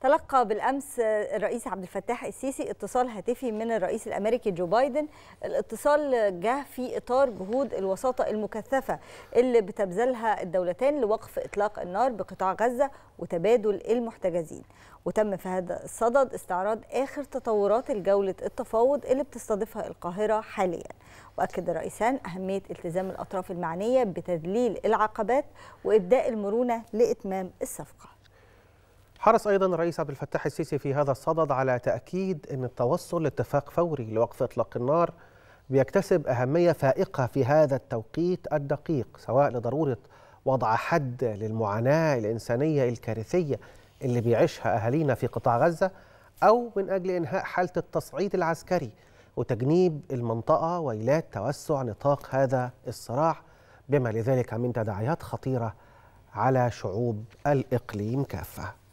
تلقى بالامس الرئيس عبد الفتاح السيسي اتصال هاتفي من الرئيس الامريكي جو بايدن الاتصال جه في اطار جهود الوساطه المكثفه اللي بتبذلها الدولتان لوقف اطلاق النار بقطاع غزه وتبادل المحتجزين وتم في هذا الصدد استعراض اخر تطورات الجوله التفاوض اللي بتستضيفها القاهره حاليا واكد الرئيسان اهميه التزام الاطراف المعنيه بتذليل العقبات وابداء المرونه لاتمام الصفقه حرص أيضا الرئيس عبد الفتاح السيسي في هذا الصدد على تأكيد أن التوصل لاتفاق فوري لوقف إطلاق النار بيكتسب أهمية فائقة في هذا التوقيت الدقيق سواء لضرورة وضع حد للمعاناة الإنسانية الكارثية اللي بيعيشها أهالينا في قطاع غزة أو من أجل إنهاء حالة التصعيد العسكري وتجنيب المنطقة ويلات توسع نطاق هذا الصراع بما لذلك من تداعيات خطيرة على شعوب الإقليم كافة